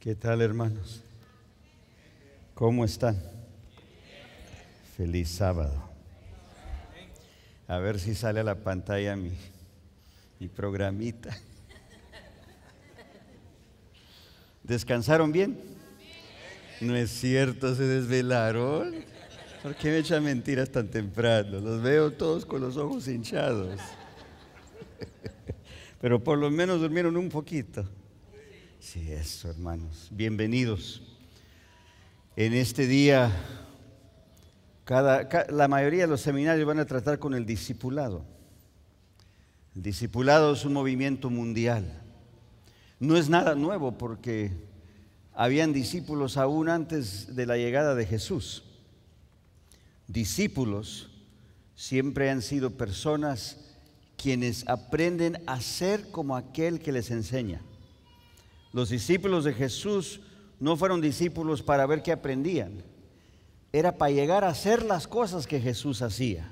¿Qué tal, hermanos? ¿Cómo están? Feliz sábado. A ver si sale a la pantalla mi, programita. ¿Descansaron bien? No es cierto, se desvelaron. ¿Por qué me echan mentiras tan temprano? Los veo todos con los ojos hinchados. Pero por lo menos durmieron un poquito. Sí, eso, hermanos. Bienvenidos. En este día, cada, la mayoría de los seminarios van a tratar con el discipulado. El discipulado es un movimiento mundial. No es nada nuevo porque habían discípulos aún antes de la llegada de Jesús. Discípulos siempre han sido personas quienes aprenden a ser como aquel que les enseña. Los discípulos de Jesús no fueron discípulos para ver qué aprendían, era para llegar a hacer las cosas que Jesús hacía.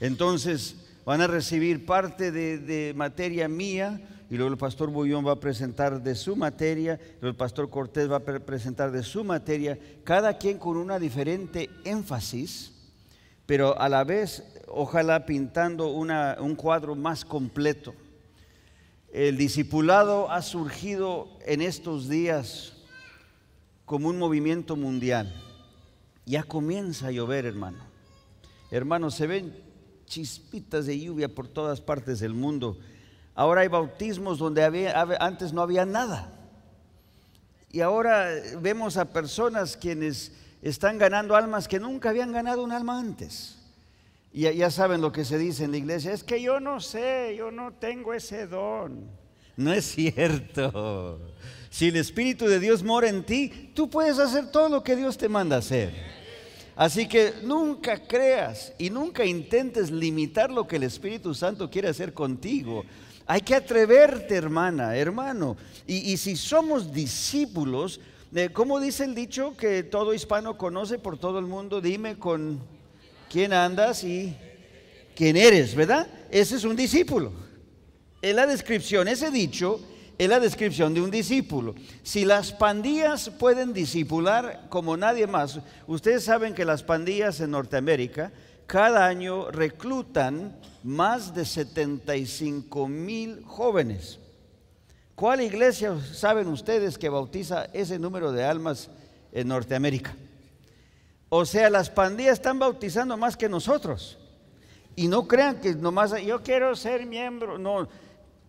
Entonces van a recibir parte de, materia mía y luego el pastor Bullón va a presentar de su materia, el pastor Cortés va a presentar de su materia, cada quien con una diferente énfasis, pero a la vez ojalá pintando una, un cuadro más completo. El discipulado ha surgido en estos días como un movimiento mundial. Ya comienza a llover, hermano. Hermano, se ven chispitas de lluvia por todas partes del mundo. Ahora hay bautismos donde había, antes no había nada. Y ahora eh, vemos a personas quienes están ganando almas que nunca habían ganado un alma antes. Y ya saben lo que se dice en la iglesia, es que yo no sé, yo no tengo ese don. No es cierto. Si el Espíritu de Dios mora en ti, tú puedes hacer todo lo que Dios te manda hacer. Así que nunca creas y nunca intentes limitar lo que el Espíritu Santo quiere hacer contigo. Hay que atreverte, hermana, hermano. Y, y si somos discípulos, eh, ¿cómo dice el dicho que todo hispano conoce por todo el mundo? Dime con quién andas y quién eres, ¿verdad? Ese es un discípulo. Es la descripción, ese dicho es la descripción de un discípulo. Si las pandillas pueden discipular como nadie más, ustedes saben que las pandillas en Norteamérica cada año reclutan más de 75 mil jóvenes. ¿Cuál iglesia saben ustedes que bautiza ese número de almas en Norteamérica? O sea, las pandillas están bautizando más que nosotros. Y no crean que nomás yo quiero ser miembro. No,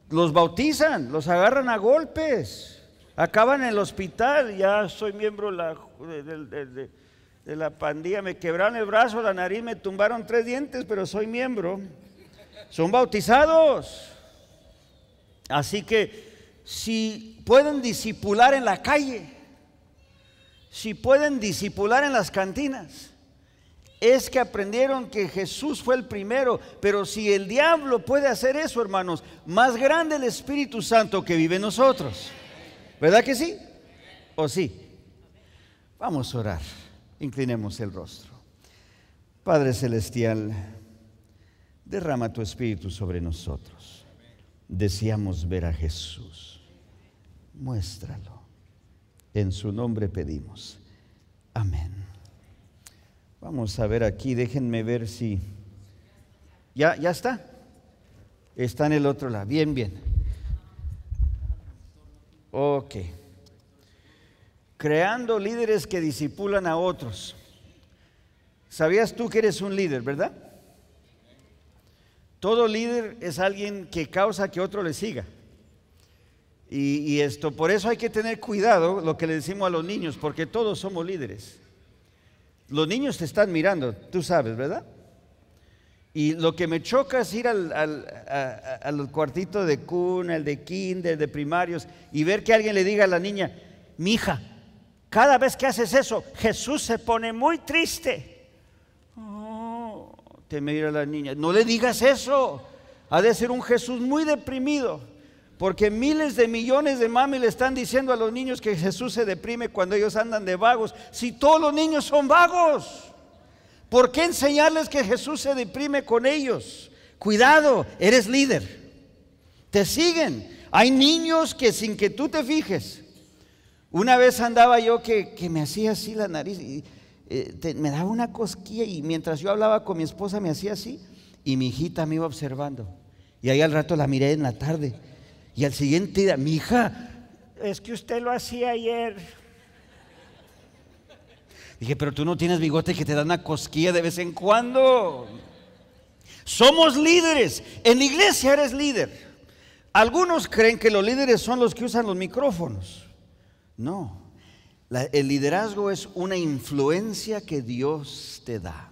los bautizan, los agarran a golpes, acaban en el hospital. Ya soy miembro de, de, la pandilla, me quebraron el brazo, la nariz, me tumbaron tres dientes, pero soy miembro. Son bautizados. Así que si pueden disipular en la calle, si pueden disipular en las cantinas, es que aprendieron que Jesús fue el primero. Pero si el diablo puede hacer eso, hermanos, más grande el Espíritu Santo que vive en nosotros. ¿Verdad que sí? ¿O sí? Vamos a orar. Inclinemos el rostro. Padre Celestial, derrama tu Espíritu sobre nosotros. Deseamos ver a Jesús. Muéstralo. En su nombre pedimos. Amén. Vamos a ver aquí, déjenme ver si... ¿Ya, ya está? Está en el otro lado. Bien, bien. Ok. Creando líderes que disipulan a otros. ¿Sabías tú que eres un líder, verdad? Todo líder es alguien que causa que otro le siga. Y, esto, por eso hay que tener cuidado lo que le decimos a los niños, porque todos somos líderes. Los niños te están mirando, tú sabes, ¿verdad? Y lo que me choca es ir al, cuartito de cuna, el de kinder, de primarios, y ver que alguien le diga a la niña, mi hija, cada vez que haces eso, Jesús se pone muy triste. Oh, te mira la niña, no le digas eso, ha de ser un Jesús muy deprimido. Porque miles de millones de mami le están diciendo a los niños que Jesús se deprime cuando ellos andan de vagos. Si todos los niños son vagos, ¿por qué enseñarles que Jesús se deprime con ellos? Cuidado, eres líder. Te siguen. Hay niños que sin que tú te fijes. Una vez andaba yo que, me hacía así la nariz y eh, me daba una cosquilla y mientras yo hablaba con mi esposa me hacía así y mi hijita me iba observando. Y ahí al rato la miré en la tarde. Y al siguiente día, mi hija, es que usted lo hacía ayer. Dije, pero tú no tienes bigote que te dan una cosquilla de vez en cuando. Somos líderes. En la iglesia eres líder. Algunos creen que los líderes son los que usan los micrófonos. No. el liderazgo es una influencia que Dios te da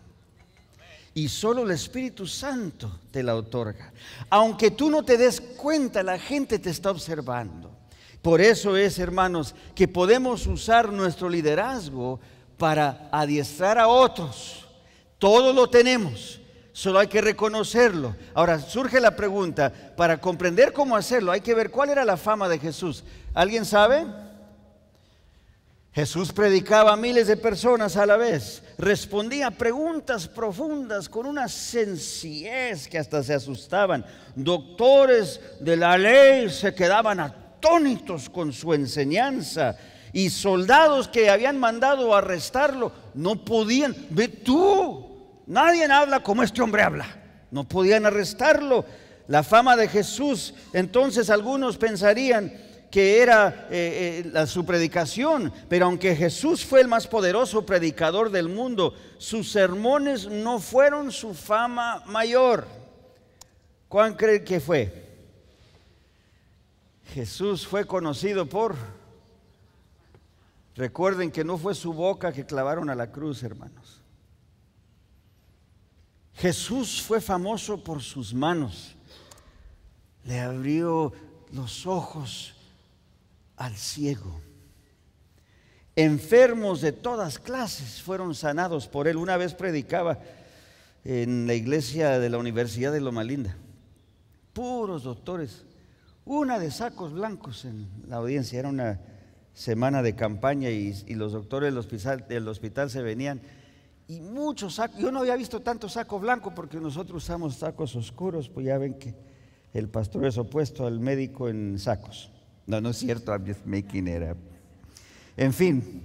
y solo el Espíritu Santo te la otorga. Aunque tú no te des cuenta, la gente te está observando. Por eso es, hermanos, que podemos usar nuestro liderazgo para adiestrar a otros. Todo lo tenemos, solo hay que reconocerlo. Ahora surge la pregunta, para comprender cómo hacerlo, hay que ver cuál era la fama de Jesús. ¿Alguien sabe? Jesús predicaba a miles de personas a la vez, respondía preguntas profundas con una sencillez que hasta se asustaban. Doctores de la ley se quedaban atónitos con su enseñanza y soldados que habían mandado arrestarlo no podían, ve tú, nadie habla como este hombre habla, no podían arrestarlo. La fama de Jesús, entonces algunos pensarían, que era eh, eh, su predicación, pero aunque Jesús fue el más poderoso predicador del mundo, sus sermones no fueron su fama mayor. ¿Cuán cree que fue? Jesús fue conocido por... Recuerden que no fue su boca que clavaron a la cruz, hermanos. Jesús fue famoso por sus manos. Le abrió los ojos al ciego. Enfermos de todas clases fueron sanados por él. Una vez predicaba en la iglesia de la Universidad de Loma Linda. Puros doctores. Una de sacos blancos en la audiencia. Era una semana de campaña y, los doctores del hospital, del hospital se venían y muchos sacos. Yo no había visto tanto saco blanco porque nosotros usamos sacos oscuros, pues ya ven que el pastor es opuesto al médico en sacos. No, no es cierto, I'm just making it up. En fin,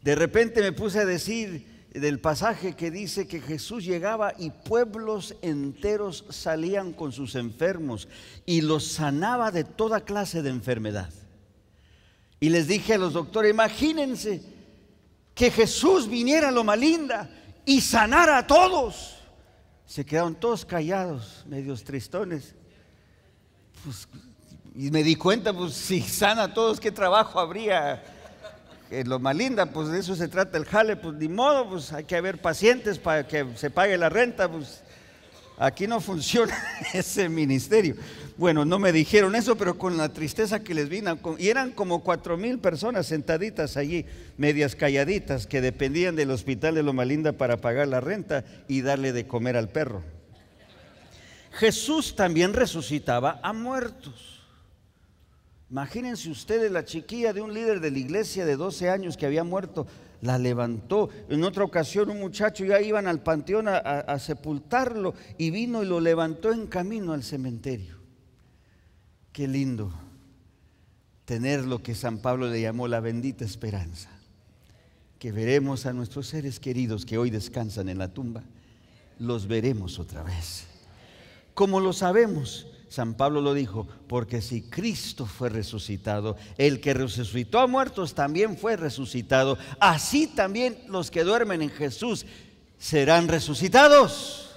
de repente me puse a decir del pasaje que dice que Jesús llegaba y pueblos enteros salían con sus enfermos y los sanaba de toda clase de enfermedad. Y les dije a los doctores, imagínense que Jesús viniera a Loma Linda y sanara a todos. Se quedaron todos callados, medios tristones. Pues y me di cuenta, pues si sana a todos, ¿qué trabajo habría? En lo malinda, pues de eso se trata el jale, pues ni modo, pues hay que haber pacientes para que se pague la renta, pues aquí no funciona ese ministerio. Bueno, no me dijeron eso, pero con la tristeza que les vino, y eran como cuatro mil personas sentaditas allí, medias calladitas, que dependían del hospital de Loma Linda para pagar la renta y darle de comer al perro. Jesús también resucitaba a muertos. Imagínense ustedes la chiquilla de un líder de la iglesia de 12 años que había muerto, la levantó. En otra ocasión un muchacho ya iban al panteón a, sepultarlo y vino y lo levantó en camino al cementerio. Qué lindo tener lo que San Pablo le llamó la bendita esperanza, que veremos a nuestros seres queridos que hoy descansan en la tumba, los veremos otra vez. Como lo sabemos, San Pablo lo dijo, porque si Cristo fue resucitado, el que resucitó a muertos también fue resucitado, así también los que duermen en Jesús serán resucitados.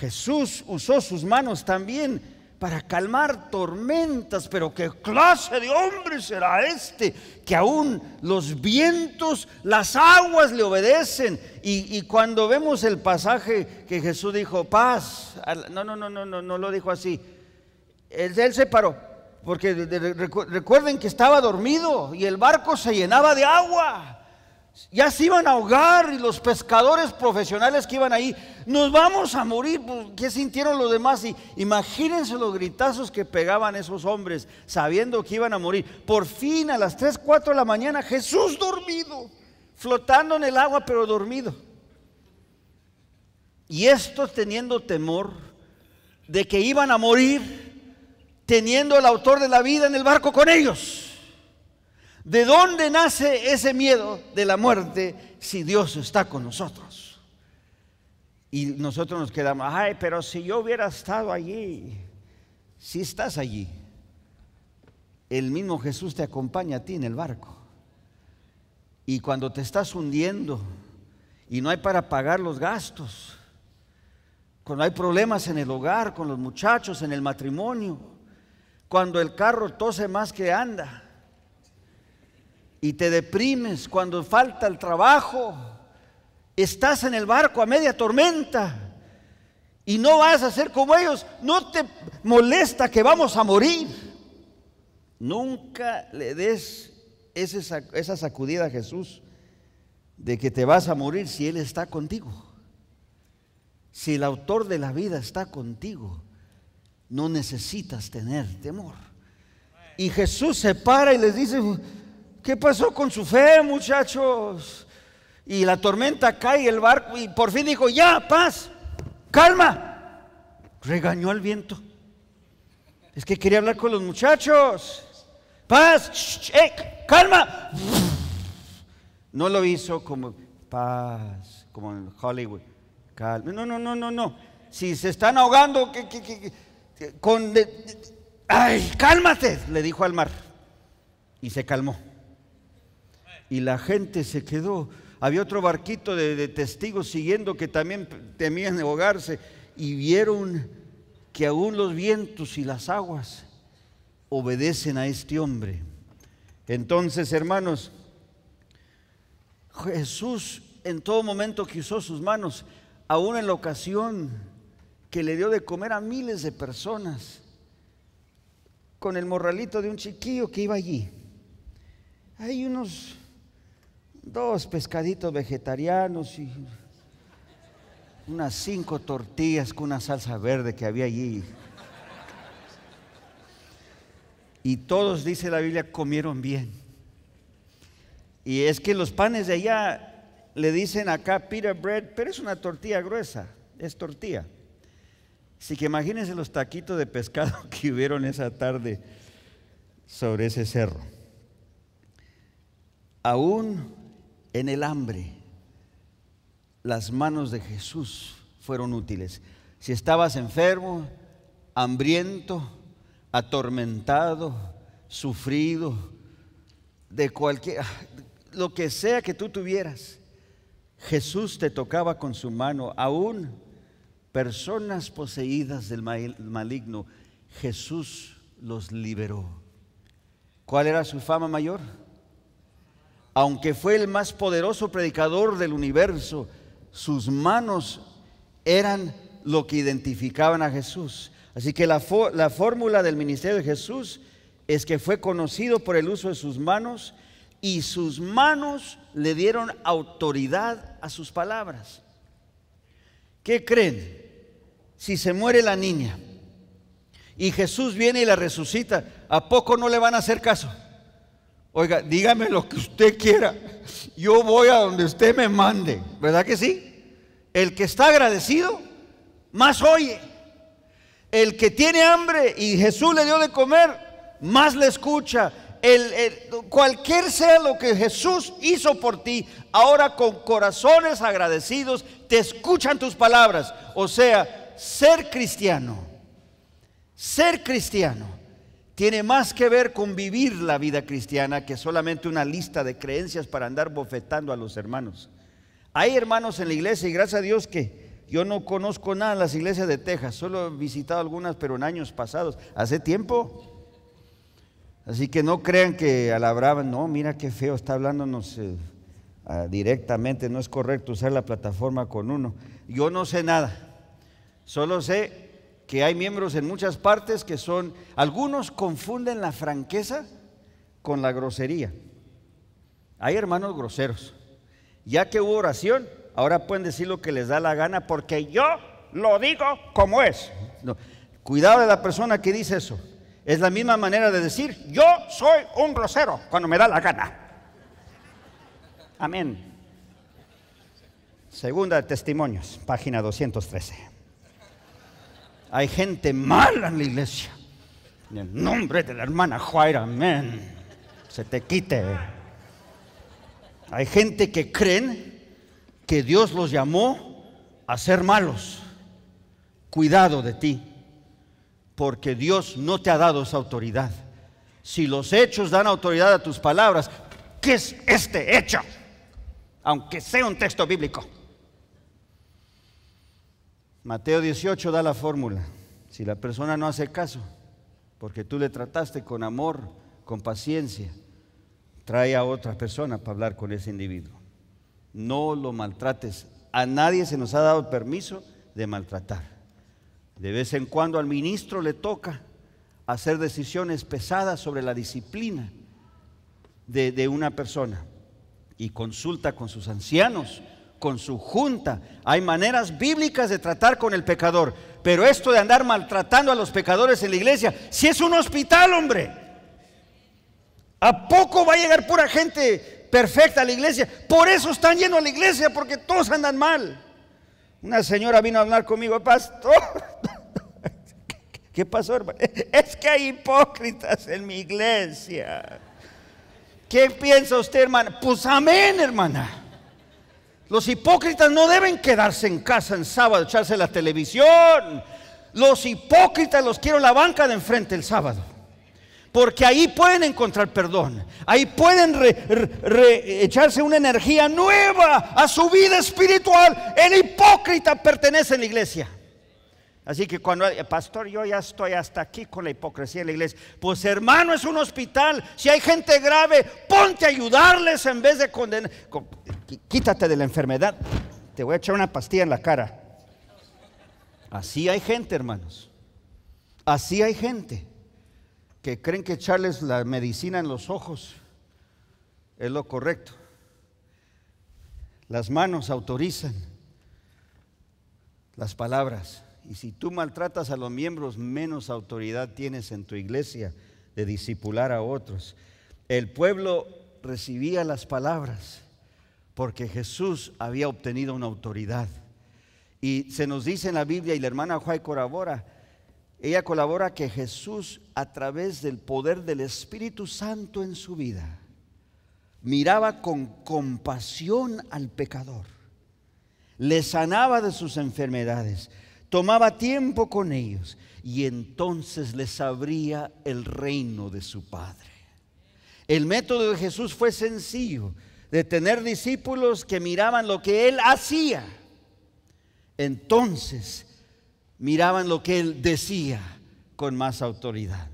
Jesús usó sus manos también para calmar tormentas, pero qué clase de hombre será este, que aún los vientos, las aguas le obedecen. Y, cuando vemos el pasaje que Jesús dijo, paz, no, no, no, no, no, no lo dijo así, él, él se paró, porque recuerden que estaba dormido y el barco se llenaba de agua. Ya se iban a ahogar y los pescadores profesionales que iban ahí, nos vamos a morir. Pues, ¿Qué sintieron los demás? Y imagínense los gritazos que pegaban esos hombres sabiendo que iban a morir. Por fin a las 3, 4 de la mañana, Jesús dormido, flotando en el agua pero dormido. Y estos teniendo temor de que iban a morir, teniendo el autor de la vida en el barco con ellos. ¿De dónde nace ese miedo de la muerte si Dios está con nosotros? Y nosotros nos quedamos, ay, pero si yo hubiera estado allí, si estás allí, el mismo Jesús te acompaña a ti en el barco. Y cuando te estás hundiendo y no hay para pagar los gastos, cuando hay problemas en el hogar, con los muchachos, en el matrimonio, cuando el carro tose más que anda, y te deprimes cuando falta el trabajo, estás en el barco a media tormenta y no vas a ser como ellos, no te molesta que vamos a morir. Nunca le des esa sacudida a Jesús de que te vas a morir si Él está contigo. Si el autor de la vida está contigo, no necesitas tener temor. Y Jesús se para y les dice, ¿Qué pasó con su fe, muchachos? Y la tormenta cae, el barco, y por fin dijo, ya, paz, calma. Regañó al viento. Es que quería hablar con los muchachos. Paz, eh, calma. No lo hizo como paz, como en Hollywood. Calma. No, no, no, no, no. Si se están ahogando, que, ay, cálmate, le dijo al mar. Y se calmó. Y la gente se quedó. Había otro barquito de, testigos siguiendo que también temían ahogarse y vieron que aún los vientos y las aguas obedecen a este hombre. Entonces, hermanos, Jesús en todo momento que usó sus manos, aún en la ocasión que le dio de comer a miles de personas, con el morralito de un chiquillo que iba allí. Hay unos dos pescaditos vegetarianos y unas cinco tortillas con una salsa verde que había allí. Y todos, dice la Biblia, comieron bien. Y es que los panes de allá le dicen acá pita bread, pero es una tortilla gruesa, es tortilla. Así que imagínense los taquitos de pescado que hubieron esa tarde sobre ese cerro. Aún en el hambre, las manos de Jesús fueron útiles. Si estabas enfermo, hambriento, atormentado, sufrido, de cualquier, ah, lo que sea que tú tuvieras, Jesús te tocaba con su mano, aún personas poseídas del maligno, Jesús los liberó. ¿Cuál era su fama mayor? aunque fue el más poderoso predicador del universo, sus manos eran lo que identificaban a Jesús. Así que la, fórmula del ministerio de Jesús es que fue conocido por el uso de sus manos y sus manos le dieron autoridad a sus palabras. ¿Qué creen? Si se muere la niña y Jesús viene y la resucita, ¿a poco no le van a hacer caso? Oiga, dígame lo que usted quiera. Yo voy a donde usted me mande. ¿Verdad que sí? El que está agradecido, más oye. El que tiene hambre y Jesús le dio de comer, más le escucha. cualquier sea lo que Jesús hizo por ti, ahora con corazones agradecidos te escuchan tus palabras. O sea, ser cristiano, ser cristiano tiene más que ver con vivir la vida cristiana que solamente una lista de creencias para andar bofetando a los hermanos. Hay hermanos en la iglesia y gracias a Dios que yo no conozco nada en las iglesias de Texas, solo he visitado algunas pero en años pasados, hace tiempo. Así que no crean que alabraban, no, mira qué feo está hablándonos eh, ah, directamente, no es correcto usar la plataforma con uno. Yo no sé nada, solo sé que hay miembros en muchas partes que son, algunos confunden la franqueza con la grosería. Hay hermanos groseros. Ya que hubo oración, ahora pueden decir lo que les da la gana porque yo lo digo como es. Cuidado de la persona que dice eso. Es la misma manera de decir, yo soy un grosero cuando me da la gana. Amén. Segunda de Testimonios, página 213. Hay gente mala en la iglesia. En el nombre de la hermana Juaira, amén. Se te quite. Hay gente que creen que Dios los llamó a ser malos. Cuidado de ti, porque Dios no te ha dado esa autoridad. Si los hechos dan autoridad a tus palabras, ¿qué es este hecho? Aunque sea un texto bíblico. Mateo 18 da la fórmula. Si la persona no hace caso, porque tú le trataste con amor, con paciencia, trae a otra persona para hablar con ese individuo. No lo maltrates. A nadie se nos ha dado permiso de maltratar. De vez en cuando al ministro le toca hacer decisiones pesadas sobre la disciplina de, de una persona y consulta con sus ancianos con su junta. Hay maneras bíblicas de tratar con el pecador. Pero esto de andar maltratando a los pecadores en la iglesia, si es un hospital, hombre, ¿a poco va a llegar pura gente perfecta a la iglesia? Por eso están yendo a la iglesia, porque todos andan mal. Una señora vino a hablar conmigo, pastor. ¿Qué pasó, hermano? Es que hay hipócritas en mi iglesia. ¿Qué piensa usted, hermana? Pues amén, hermana. Los hipócritas no deben quedarse en casa en sábado, echarse la televisión. Los hipócritas los quiero en la banca de enfrente el sábado. Porque ahí pueden encontrar perdón. Ahí pueden echarse una energía nueva a su vida espiritual. El hipócrita pertenece a la iglesia. Así que cuando, eh, pastor, yo ya estoy hasta aquí con la hipocresía de la iglesia. Pues hermano, es un hospital. Si hay gente grave, ponte a ayudarles en vez de condenar. Quítate de la enfermedad. Te voy a echar una pastilla en la cara. Así hay gente, hermanos. Así hay gente que creen que echarles la medicina en los ojos es lo correcto. Las manos autorizan las palabras. Y si tú maltratas a los miembros, menos autoridad tienes en tu iglesia de disipular a otros. El pueblo recibía las palabras porque Jesús había obtenido una autoridad. Y se nos dice en la Biblia, y la hermana Juárez colabora, ella colabora que Jesús a través del poder del Espíritu Santo en su vida miraba con compasión al pecador, le sanaba de sus enfermedades, tomaba tiempo con ellos y entonces les abría el reino de su Padre. El método de Jesús fue sencillo, de tener discípulos que miraban lo que él hacía. Entonces miraban lo que él decía con más autoridad.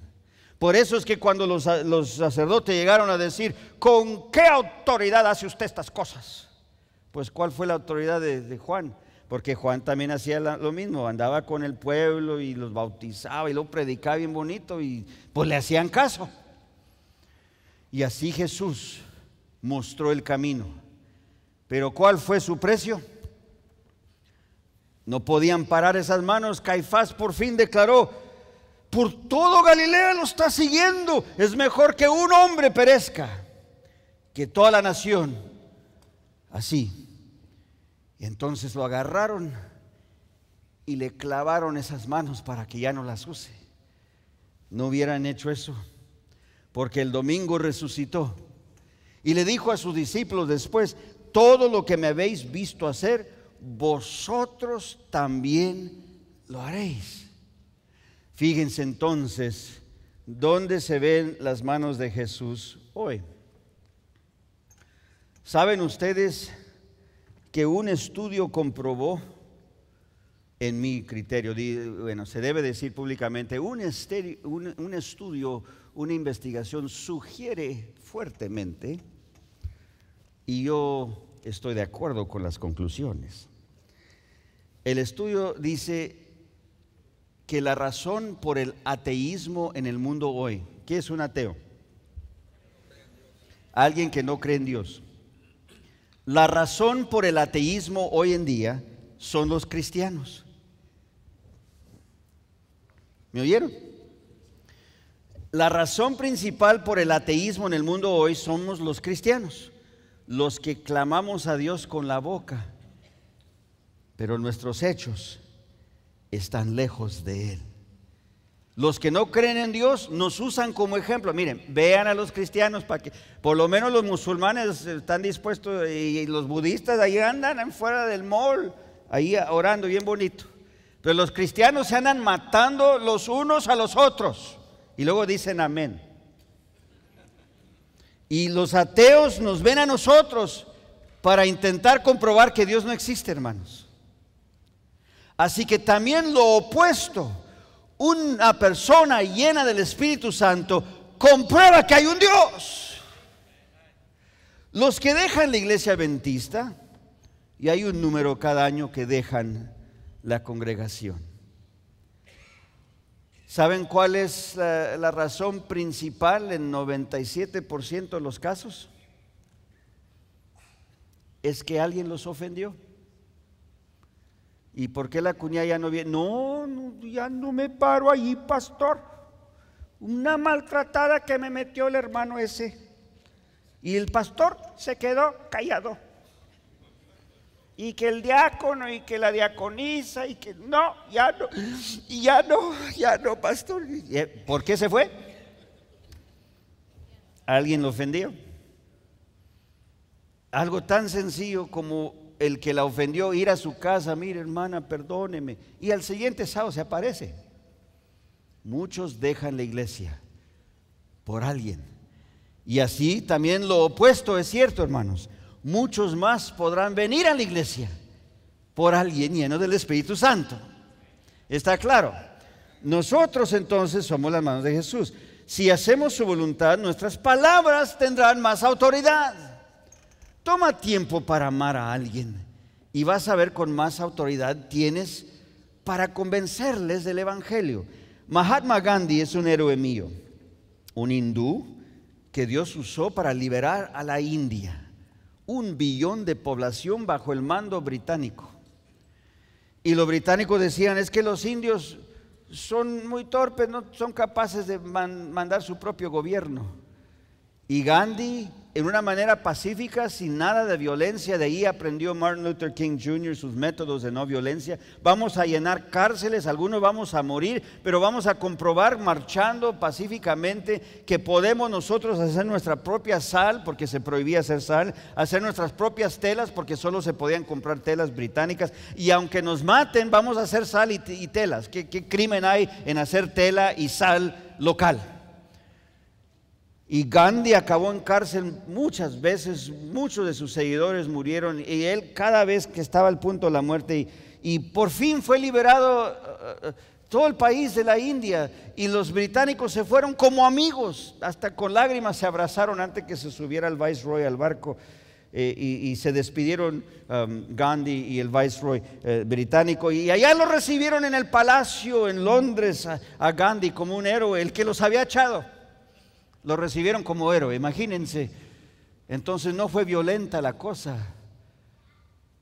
Por eso es que cuando los, sacerdotes llegaron a decir, ¿con qué autoridad hace usted estas cosas? Pues ¿cuál fue la autoridad de Juan? Porque Juan también hacía lo mismo, andaba con el pueblo y los bautizaba y lo predicaba bien bonito y pues le hacían caso. Y así Jesús mostró el camino. Pero ¿cuál fue su precio? No podían parar esas manos. Caifás por fin declaró, por todo Galilea lo está siguiendo. Es mejor que un hombre perezca que toda la nación así entonces lo agarraron y le clavaron esas manos para que ya no las use. No hubieran hecho eso, porque el domingo resucitó. Y le dijo a sus discípulos después, todo lo que me habéis visto hacer, vosotros también lo haréis. Fíjense entonces dónde se ven las manos de Jesús hoy. ¿Saben ustedes? que un estudio comprobó, en mi criterio, bueno, se debe decir públicamente, un, un, estudio, una investigación sugiere fuertemente, y yo estoy de acuerdo con las conclusiones. El estudio dice que la razón por el ateísmo en el mundo hoy, ¿qué es un ateo? Alguien que no cree en Dios. La razón por el ateísmo hoy en día son los cristianos. ¿Me oyeron? La razón principal por el ateísmo en el mundo hoy somos los cristianos, los que clamamos a Dios con la boca, pero nuestros hechos están lejos de Él. Los que no creen en Dios nos usan como ejemplo. Miren, vean a los cristianos para que, por lo menos los musulmanes están dispuestos y los budistas ahí andan fuera del mall, ahí orando bien bonito. Pero los cristianos se andan matando los unos a los otros y luego dicen amén. Y los ateos nos ven a nosotros para intentar comprobar que Dios no existe, hermanos. Así que también lo opuesto una persona llena del Espíritu Santo comprueba que hay un Dios. Los que dejan la iglesia adventista, y hay un número cada año que dejan la congregación. ¿Saben cuál es la, razón principal en 97% de los casos? Es que alguien los ofendió. ¿Y por qué la cuñada ya no viene? No, no, ya no me paro allí, pastor. Una maltratada que me metió el hermano ese. Y el pastor se quedó callado. Y que el diácono y que la diaconisa y que no, ya no, ya no, ya no, pastor. Eh, ¿Por qué se fue? ¿Alguien lo ofendió? Algo tan sencillo como el que la ofendió ir a su casa, mire hermana, perdóneme. Y al siguiente sábado se aparece. Muchos dejan la iglesia por alguien. Y así también lo opuesto es cierto, hermanos. Muchos más podrán venir a la iglesia por alguien lleno del Espíritu Santo. ¿Está claro? Nosotros entonces somos las manos de Jesús. Si hacemos su voluntad, nuestras palabras tendrán más autoridad. Toma tiempo para amar a alguien y vas a ver con más autoridad tienes para convencerles del Evangelio. Mahatma Gandhi es un héroe mío, un hindú que Dios usó para liberar a la India, un billón de población bajo el mando británico. Y los británicos decían, es que los indios son muy torpes, no son capaces de mandar su propio gobierno. Y Gandhi en una manera pacífica, sin nada de violencia. De ahí aprendió Martin Luther King Jr. sus métodos de no violencia. Vamos a llenar cárceles, algunos vamos a morir, pero vamos a comprobar marchando pacíficamente que podemos nosotros hacer nuestra propia sal, porque se prohibía hacer sal, hacer nuestras propias telas, porque solo se podían comprar telas británicas. Y aunque nos maten, vamos a hacer sal y, telas. ¿Qué crimen hay en hacer tela y sal local? Y Gandhi acabó en cárcel muchas veces, muchos de sus seguidores murieron y él cada vez que estaba al punto de la muerte y, por fin fue liberado eh, eh, todo el país de la India y los británicos se fueron como amigos, hasta con lágrimas se abrazaron antes que se subiera el Viceroy al barco. Eh, y, se despidieron um, Gandhi y el Viceroy británico. Y allá lo recibieron en el palacio en Londres a Gandhi como un héroe, el que los había echado. Lo recibieron como héroe, imagínense. Entonces no fue violenta la cosa.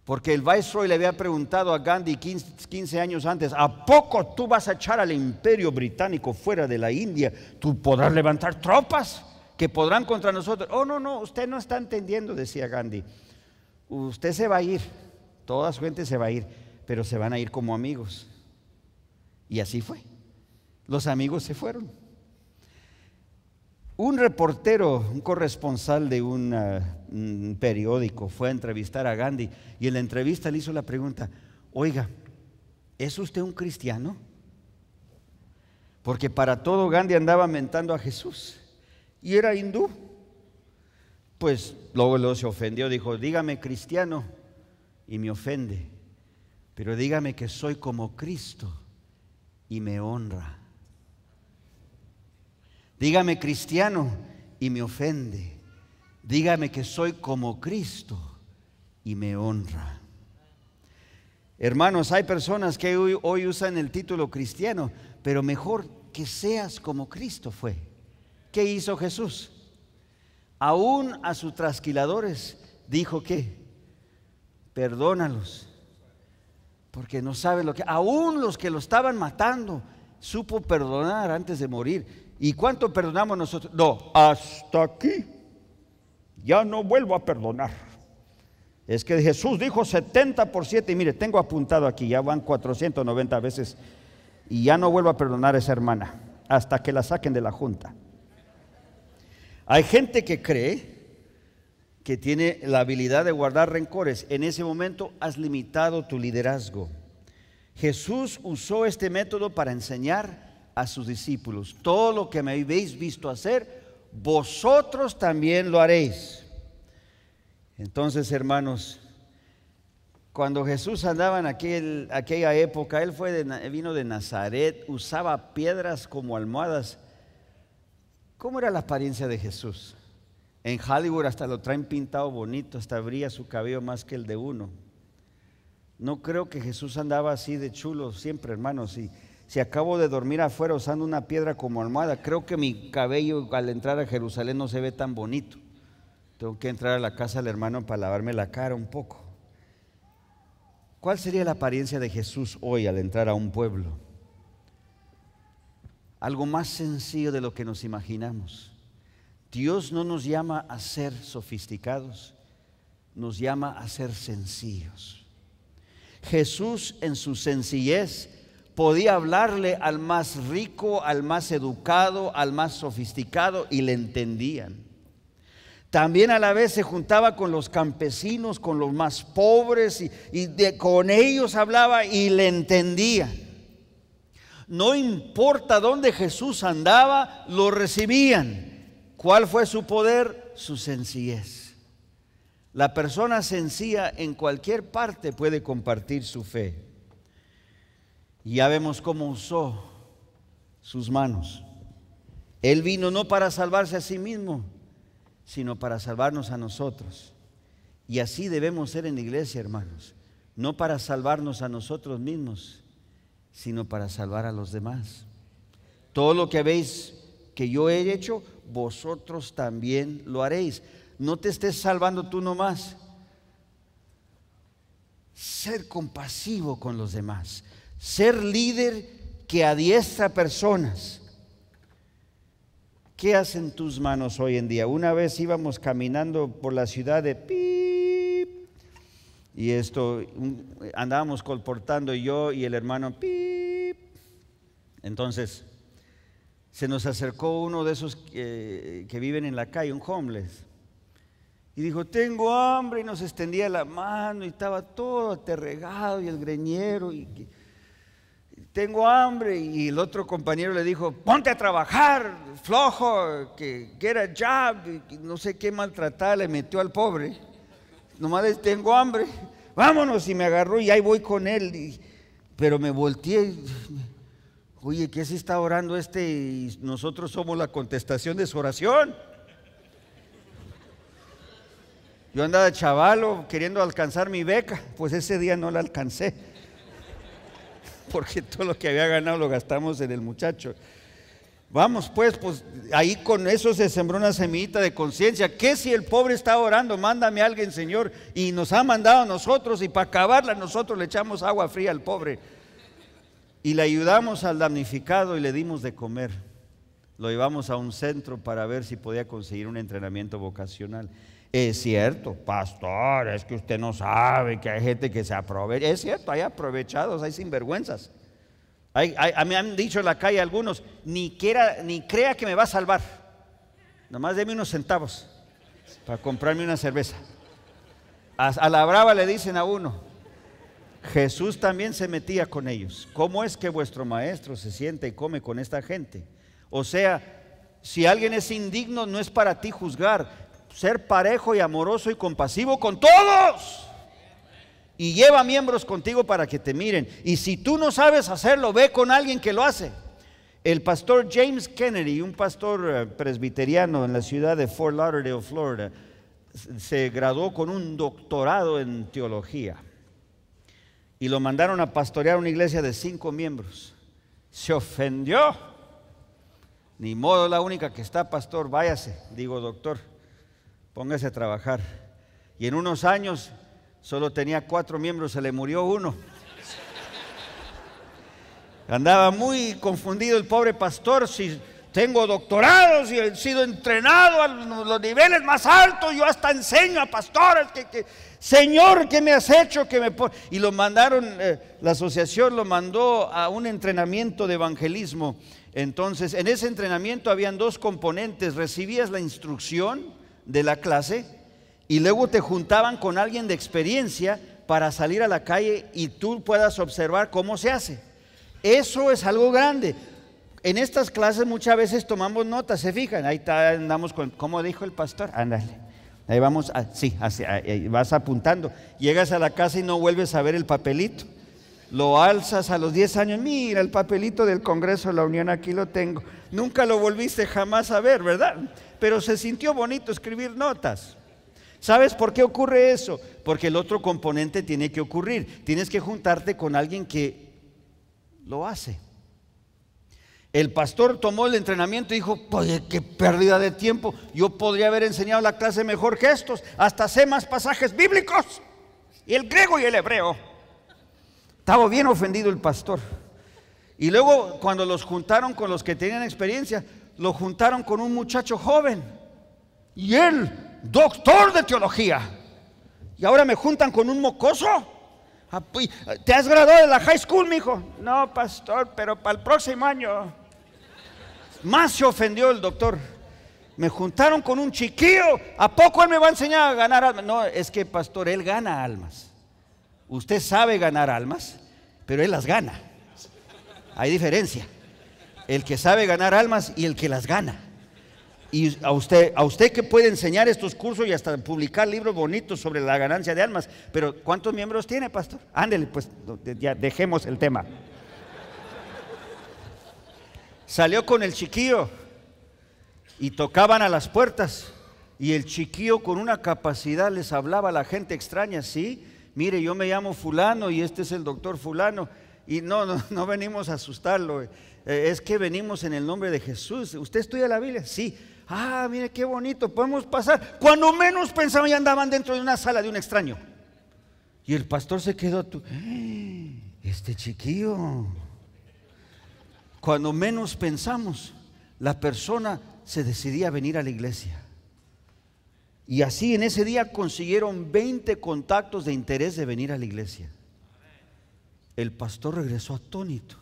Porque el viceroy le había preguntado a Gandhi 15 años antes, ¿a poco tú vas a echar al imperio británico fuera de la India? ¿Tú podrás levantar tropas que podrán contra nosotros? Oh, no, no, usted no está entendiendo, decía Gandhi. Usted se va a ir, toda su gente se va a ir, pero se van a ir como amigos. Y así fue. Los amigos se fueron. Un reportero, un corresponsal de eh, un, periódico, fue a entrevistar a Gandhi y en la entrevista le hizo la pregunta, oiga, ¿es usted un cristiano? Porque para todo Gandhi andaba mentando a Jesús y era hindú. Pues luego, luego se ofendió, dijo, dígame cristiano y me ofende, pero dígame que soy como Cristo y me honra. Dígame cristiano y me ofende. Dígame que soy como Cristo y me honra. Hermanos, hay personas que hoy, usan el título cristiano, pero mejor que seas como Cristo fue. ¿Qué hizo Jesús? Aún a sus trasquiladores dijo que, perdónalos, porque no saben lo que, aún los que lo estaban matando, supo perdonar antes de morir. ¿Y cuánto perdonamos nosotros? No, hasta aquí. Ya no vuelvo a perdonar. Es que Jesús dijo 70 por 7 y mire, tengo apuntado aquí, ya van 490 veces y ya no vuelvo a perdonar a esa hermana hasta que la saquen de la junta. Hay gente que cree que tiene la habilidad de guardar rencores. En ese momento has limitado tu liderazgo. Jesús usó este método para enseñar a sus discípulos, todo lo que me habéis visto hacer, vosotros también lo haréis. Entonces, hermanos, cuando Jesús andaba en aquella época, él fue vino de Nazaret, usaba piedras como almohadas. ¿Cómo era la apariencia de Jesús? En Hollywood hasta lo traen pintado bonito, hasta brilla su cabello más que el de uno. No creo que Jesús andaba así de chulo siempre, hermanos. Y si acabo de dormir afuera usando una piedra como almohada, creo que mi cabello al entrar a Jerusalén no se ve tan bonito. Tengo que entrar a la casa del hermano para lavarme la cara un poco. ¿Cuál sería la apariencia de Jesús hoy al entrar a un pueblo? Algo más sencillo de lo que nos imaginamos. Dios no nos llama a ser sofisticados, nos llama a ser sencillos. Jesús en su sencillez podía hablarle al más rico, al más educado, al más sofisticado y le entendían. También a la vez se juntaba con los campesinos, con los más pobres y, con ellos hablaba y le entendían. No importa dónde Jesús andaba, lo recibían. ¿Cuál fue su poder? Su sencillez. La persona sencilla en cualquier parte puede compartir su fe ya vemos cómo usó sus manos. Él vino no para salvarse a sí mismo, sino para salvarnos a nosotros. Y así debemos ser en la iglesia, hermanos. No para salvarnos a nosotros mismos, sino para salvar a los demás. Todo lo que habéis que yo he hecho, vosotros también lo haréis. No te estés salvando tú nomás. Ser compasivo con los demás ser líder que adiestra personas. ¿Qué hacen tus manos hoy en día? Una vez íbamos caminando por la ciudad de Pip, y esto andábamos colportando yo y el hermano Pip. Entonces se nos acercó uno de esos que, viven en la calle, un homeless. Y dijo, tengo hambre, y nos extendía la mano, y estaba todo aterregado, y el greñero, y tengo hambre y el otro compañero le dijo, ponte a trabajar, flojo, que get a job, no sé qué maltratar, le metió al pobre. Nomás tengo hambre, vámonos y me agarró y ahí voy con él. pero me volteé, oye, ¿qué se está orando este? Y nosotros somos la contestación de su oración. Yo andaba chavalo queriendo alcanzar mi beca, pues ese día no la alcancé porque todo lo que había ganado lo gastamos en el muchacho. Vamos pues, pues ahí con eso se sembró una semillita de conciencia. ¿Qué si el pobre está orando? Mándame a alguien, Señor. Y nos ha mandado a nosotros y para acabarla nosotros le echamos agua fría al pobre. Y le ayudamos al damnificado y le dimos de comer. Lo llevamos a un centro para ver si podía conseguir un entrenamiento vocacional. Es cierto, pastor, es que usted no sabe que hay gente que se aprovecha. Es cierto, hay aprovechados, hay sinvergüenzas. Hay, a mí han dicho en la calle algunos, ni, quiera, ni crea que me va a salvar. Nomás deme unos centavos para comprarme una cerveza. A, a la brava le dicen a uno. Jesús también se metía con ellos. ¿Cómo es que vuestro maestro se siente y come con esta gente? O sea, si alguien es indigno, no es para ti juzgar ser parejo y amoroso y compasivo con todos. Y lleva miembros contigo para que te miren. Y si tú no sabes hacerlo, ve con alguien que lo hace. El pastor James Kennedy, un pastor eh, presbiteriano en la ciudad de Fort Lauderdale, Florida, se graduó con un doctorado en teología. Y lo mandaron a pastorear una iglesia de cinco miembros. Se ofendió. Ni modo, la única que está, pastor, váyase, digo doctor póngase a trabajar. Y en unos años solo tenía cuatro miembros, se le murió uno. Andaba muy confundido el pobre pastor si tengo doctorados y he sido entrenado a los niveles más altos, yo hasta enseño a pastores que Señor, ¿qué me has hecho? Que me y lo mandaron, eh, la asociación lo mandó a un entrenamiento de evangelismo. Entonces, en ese entrenamiento habían dos componentes, recibías la instrucción de la clase y luego te juntaban con alguien de experiencia para salir a la calle y tú puedas observar cómo se hace. Eso es algo grande. En estas clases muchas veces tomamos notas, se fijan, ahí andamos con, cómo dijo el pastor, ándale, ahí vamos, ah, sí, vas apuntando, llegas a la casa y no vuelves a ver el papelito, lo alzas a los 10 años, mira el papelito del Congreso de la Unión, aquí lo tengo, nunca lo volviste jamás a ver, ¿verdad? pero se sintió bonito escribir notas. ¿Sabes por qué ocurre eso? Porque el otro componente tiene que ocurrir. Tienes que juntarte con alguien que lo hace. El pastor tomó el entrenamiento y dijo, oye, qué pérdida de tiempo. Yo podría haber enseñado la clase mejor que estos. Hasta sé más pasajes bíblicos. Y el griego y el hebreo. Estaba bien ofendido el pastor. Y luego cuando los juntaron con los que tenían experiencia, lo juntaron con un muchacho joven y él, doctor de teología. Y ahora me juntan con un mocoso. Ah, pues, ¿Te has graduado de la high school, mijo? No, pastor, pero para el próximo año. Más se ofendió el doctor. Me juntaron con un chiquillo. ¿A poco él me va a enseñar a ganar almas? No, es que, pastor, él gana almas. Usted sabe ganar almas, pero él las gana. Hay diferencia el que sabe ganar almas y el que las gana. Y a usted, a usted que puede enseñar estos cursos y hasta publicar libros bonitos sobre la ganancia de almas. Pero ¿cuántos miembros tiene, pastor? Ándele, pues ya dejemos el tema. Salió con el chiquillo y tocaban a las puertas. Y el chiquillo con una capacidad les hablaba a la gente extraña, sí, mire, yo me llamo fulano y este es el doctor fulano. Y no, no, no venimos a asustarlo. Eh". Eh, es que venimos en el nombre de Jesús. ¿Usted estudia la Biblia? Sí. Ah, mire qué bonito, podemos pasar. Cuando menos pensamos, ya andaban dentro de una sala de un extraño. Y el pastor se quedó, este chiquillo. Cuando menos pensamos, la persona se decidía a venir a la iglesia. Y así en ese día consiguieron 20 contactos de interés de venir a la iglesia. El pastor regresó atónito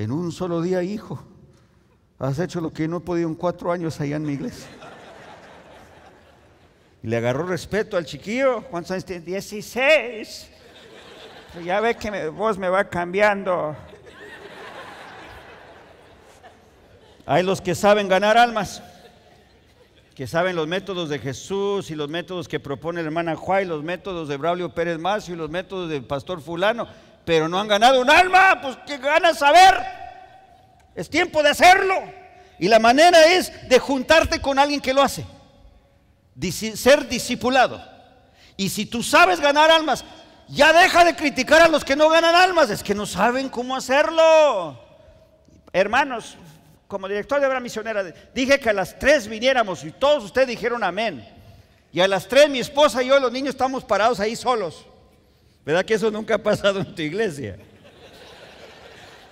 en un solo día, hijo, has hecho lo que no he podido en cuatro años allá en mi iglesia. Y le agarró respeto al chiquillo. ¿Cuántos años tiene? 16. ya ve que mi voz me va cambiando. Hay los que saben ganar almas, que saben los métodos de Jesús y los métodos que propone la hermana Juárez, los métodos de Braulio Pérez Macio y los métodos del pastor fulano pero no han ganado un alma, pues que ganas saber. Es tiempo de hacerlo. Y la manera es de juntarte con alguien que lo hace. ser discipulado. Y si tú sabes ganar almas, ya deja de criticar a los que no ganan almas. Es que no saben cómo hacerlo. Hermanos, como director de obra misionera, dije que a las tres viniéramos y todos ustedes dijeron amén. Y a las tres mi esposa y yo, los niños, estamos parados ahí solos. ¿Verdad que eso nunca ha pasado en tu iglesia?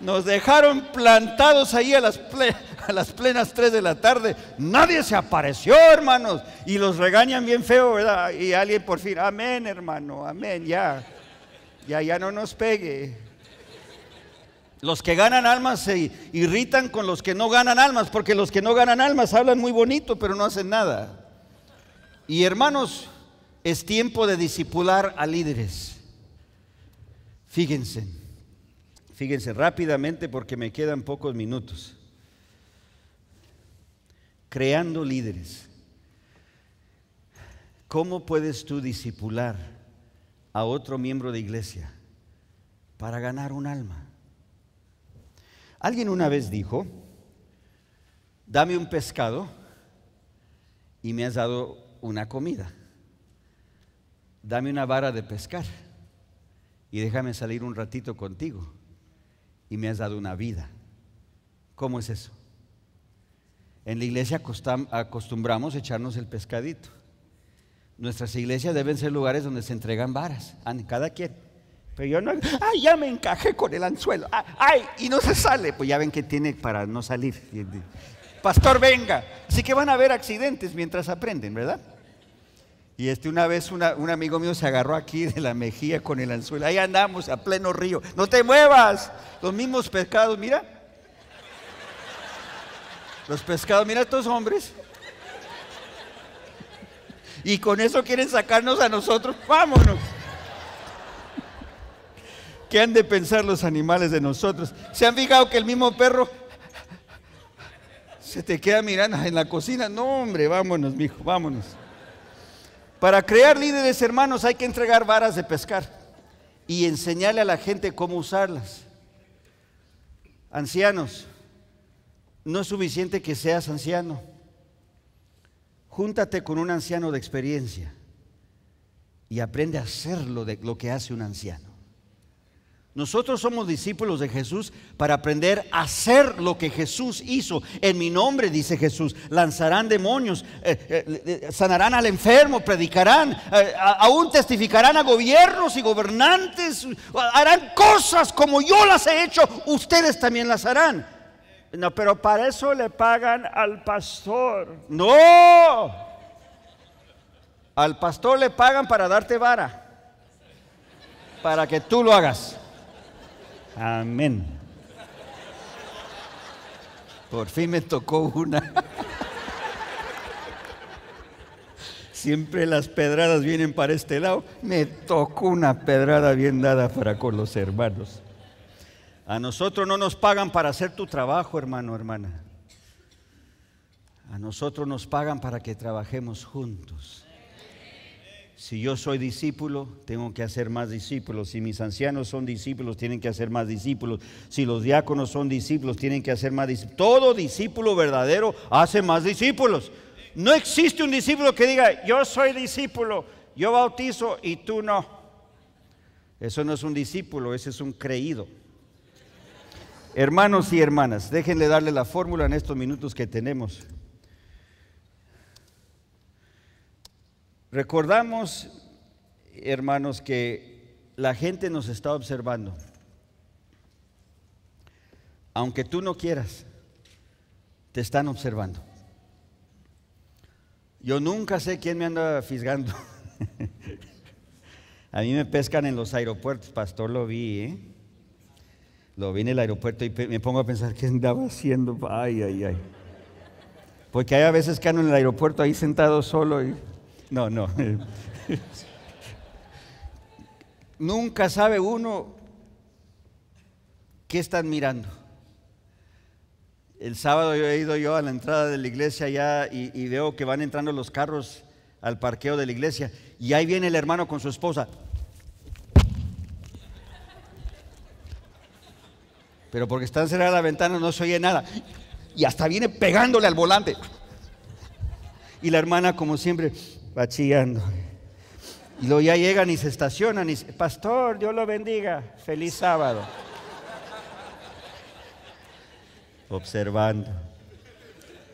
Nos dejaron plantados ahí a las, plenas 3 de la tarde. Nadie se apareció, hermanos. Y los regañan bien feo, ¿verdad? Y alguien por fin, amén, hermano, amén, ya. Ya, ya no nos pegue. Los que ganan almas se irritan con los que no ganan almas, porque los que no ganan almas hablan muy bonito, pero no hacen nada. Y hermanos, es tiempo de disipular a líderes. Fíjense, fíjense rápidamente porque me quedan pocos minutos. Creando líderes. ¿Cómo puedes tú disipular a otro miembro de iglesia para ganar un alma? Alguien una vez dijo, dame un pescado y me has dado una comida. Dame una vara de pescar y déjame salir un ratito contigo y me has dado una vida. ¿Cómo es eso? En la iglesia acostumbramos echarnos el pescadito. Nuestras iglesias deben ser lugares donde se entregan varas, cada quien. Pero yo no, ay, ya me encajé con el anzuelo, ¡Ah, ay, y no se sale. Pues ya ven que tiene para no salir. Pastor, venga. Así que van a haber accidentes mientras aprenden, ¿verdad? Y este, una vez un amigo mío se agarró aquí de la mejilla con el anzuelo. Ahí andamos a pleno río. No te muevas. Los mismos pescados, mira. Los pescados, mira estos hombres. Y con eso quieren sacarnos a nosotros. Vámonos. ¿Qué han de pensar los animales de nosotros? ¿Se han fijado que el mismo perro se te queda mirando en la cocina? No, hombre, vámonos, mijo, vámonos. Para crear líderes hermanos hay que entregar varas de pescar y enseñarle a la gente cómo usarlas. Ancianos, no es suficiente que seas anciano. Júntate con un anciano de experiencia y aprende a hacerlo de lo que hace un anciano. Nosotros somos discípulos de Jesús para aprender a hacer lo que Jesús hizo. En mi nombre, dice Jesús, lanzarán demonios, eh, eh, eh, sanarán al enfermo, predicarán, aún testificarán a gobiernos y gobernantes, harán cosas como yo las he hecho, ustedes también las harán. No, pero para eso le pagan al pastor. No. Al pastor le pagan para darte vara. Para que tú lo hagas. Amén. Por fin me tocó una. Siempre las pedradas vienen para este lado. Me tocó una pedrada bien dada para con los hermanos. A nosotros no nos pagan para hacer tu trabajo, hermano, hermana. A nosotros nos pagan para que trabajemos juntos si yo soy discípulo, tengo que hacer más discípulos. Si mis ancianos son discípulos, tienen que hacer más discípulos. Si los diáconos son discípulos, tienen que hacer más discípulos. Todo discípulo verdadero hace más discípulos. No existe un discípulo que diga, yo soy discípulo, yo bautizo y tú no. Eso no es un discípulo, ese es un creído. Hermanos y hermanas, déjenle darle la fórmula en estos minutos que tenemos. Recordamos, hermanos, que la gente nos está observando, aunque tú no quieras, te están observando. Yo nunca sé quién me anda fisgando. A mí me pescan en los aeropuertos, pastor, lo vi, ¿eh? Lo vi en el aeropuerto y me pongo a pensar qué andaba haciendo. Ay, ay, ay. Porque hay a veces que ando en el aeropuerto ahí sentado solo y no, no. Nunca sabe uno qué están mirando. El sábado yo he ido yo a la entrada de la iglesia ya y, veo que van entrando los carros al parqueo de la iglesia y ahí viene el hermano con su esposa. Pero porque están cerrada la ventana no se oye nada. Y hasta viene pegándole al volante. Y la hermana como siempre, va Y luego ya llegan y se estacionan y dicen, pastor, Dios lo bendiga, feliz sábado. Observando.